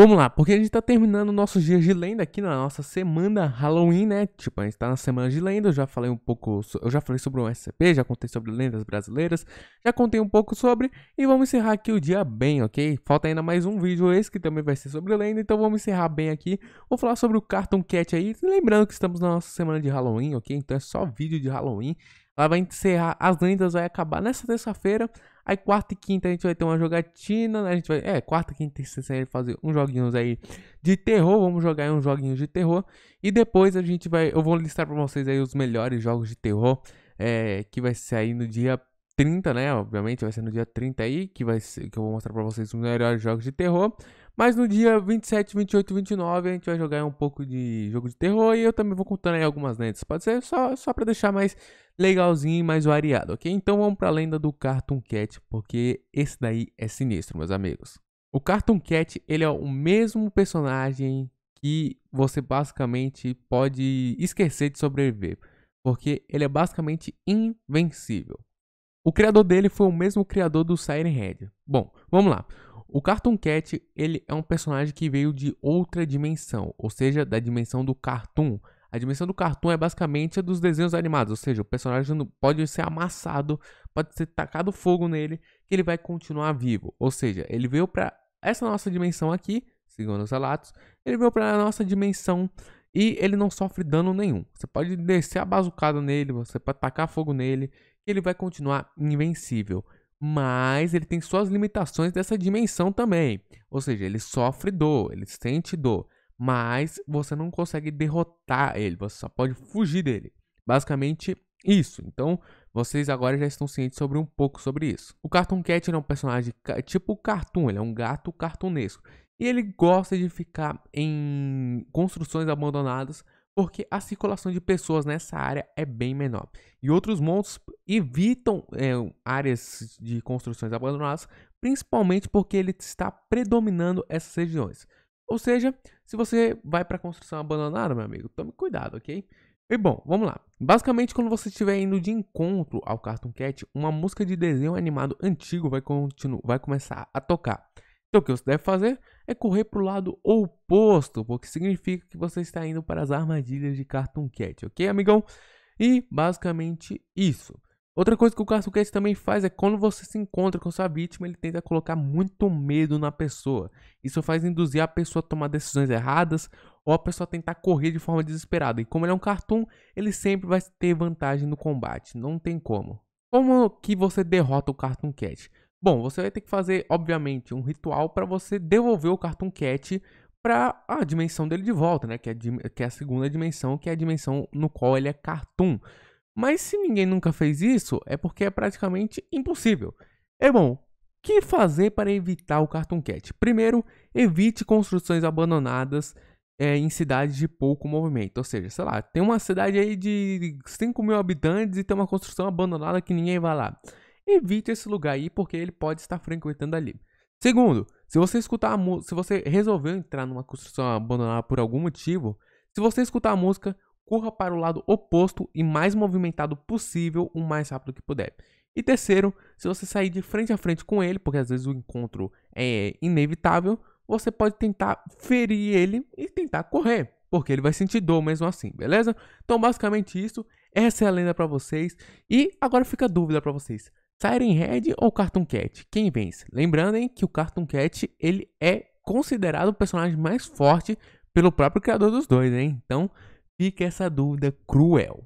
Vamos lá, porque a gente tá terminando nossos dias de lenda aqui na nossa semana Halloween, né? Tipo, a gente tá na semana de lenda, eu já falei um pouco, eu já falei sobre o SCP, já contei sobre lendas brasileiras, já contei um pouco sobre e vamos encerrar aqui o dia bem, ok? Falta ainda mais um vídeo esse que também vai ser sobre lenda, então vamos encerrar bem aqui. Vou falar sobre o Cartoon Cat aí, lembrando que estamos na nossa semana de Halloween, ok? Então é só vídeo de Halloween ela vai encerrar as lendas, vai acabar nessa terça-feira. Aí quarta e quinta a gente vai ter uma jogatina, né? A gente vai, é, quarta, quinta e sexta a gente vai fazer uns joguinhos aí de terror, vamos jogar uns joguinhos de terror. E depois a gente vai, eu vou listar para vocês aí os melhores jogos de terror, é, que vai sair no dia 30, né? Obviamente vai ser no dia 30 aí, que vai ser, que eu vou mostrar para vocês os melhores jogos de terror. Mas no dia 27, 28, 29 a gente vai jogar um pouco de jogo de terror e eu também vou contando aí algumas lendas. Pode ser só, só para deixar mais legalzinho e mais variado, ok? Então vamos para a lenda do Cartoon Cat, porque esse daí é sinistro, meus amigos. O Cartoon Cat, ele é o mesmo personagem que você basicamente pode esquecer de sobreviver, porque ele é basicamente invencível. O criador dele foi o mesmo criador do Siren Head. Bom, vamos lá. O Cartoon Cat ele é um personagem que veio de outra dimensão, ou seja, da dimensão do cartoon. A dimensão do cartoon é basicamente a dos desenhos animados, ou seja, o personagem pode ser amassado, pode ser tacado fogo nele, que ele vai continuar vivo. Ou seja, ele veio para essa nossa dimensão aqui, segundo os relatos, ele veio para a nossa dimensão e ele não sofre dano nenhum. Você pode descer a bazucada nele, você pode tacar fogo nele, ele vai continuar invencível mas ele tem suas limitações dessa dimensão também. Ou seja, ele sofre dor, ele sente dor, mas você não consegue derrotar ele, você só pode fugir dele. Basicamente isso. Então, vocês agora já estão cientes sobre um pouco sobre isso. O Cartoon Cat é um personagem tipo cartoon, ele é um gato cartunesco. E ele gosta de ficar em construções abandonadas porque a circulação de pessoas nessa área é bem menor. E outros montes evitam é, áreas de construções abandonadas, principalmente porque ele está predominando essas regiões. Ou seja, se você vai para construção abandonada, meu amigo, tome cuidado, ok? E bom, vamos lá. Basicamente, quando você estiver indo de encontro ao Cartoon Cat, uma música de desenho animado antigo vai, vai começar a tocar. Então o que você deve fazer é correr para o lado oposto, porque significa que você está indo para as armadilhas de Cartoon Cat, ok, amigão? E basicamente isso. Outra coisa que o Cartoon Cat também faz é quando você se encontra com sua vítima, ele tenta colocar muito medo na pessoa. Isso faz induzir a pessoa a tomar decisões erradas ou a pessoa tentar correr de forma desesperada. E como ele é um cartoon, ele sempre vai ter vantagem no combate, não tem como. Como que você derrota o Cartoon Cat? Bom, você vai ter que fazer, obviamente, um ritual para você devolver o Cartoon Cat para a dimensão dele de volta, né? Que é, que é a segunda dimensão, que é a dimensão no qual ele é Cartoon. Mas se ninguém nunca fez isso, é porque é praticamente impossível. É bom, O que fazer para evitar o Cartoon Cat? Primeiro, evite construções abandonadas é, em cidades de pouco movimento. Ou seja, sei lá, tem uma cidade aí de 5 mil habitantes e tem uma construção abandonada que ninguém vai lá evite esse lugar aí porque ele pode estar frequentando ali. Segundo, se você escutar a se você resolveu entrar numa construção abandonada por algum motivo, se você escutar a música, corra para o lado oposto e mais movimentado possível, o mais rápido que puder. E terceiro, se você sair de frente a frente com ele, porque às vezes o encontro é inevitável, você pode tentar ferir ele e tentar correr, porque ele vai sentir dor mesmo assim, beleza? Então, basicamente isso. Essa é a lenda para vocês. E agora fica a dúvida para vocês. Siren Head ou Cartoon Cat? Quem vence? Lembrando hein, que o Cartoon Cat ele é considerado o personagem mais forte pelo próprio criador dos dois, hein? Então fica essa dúvida cruel.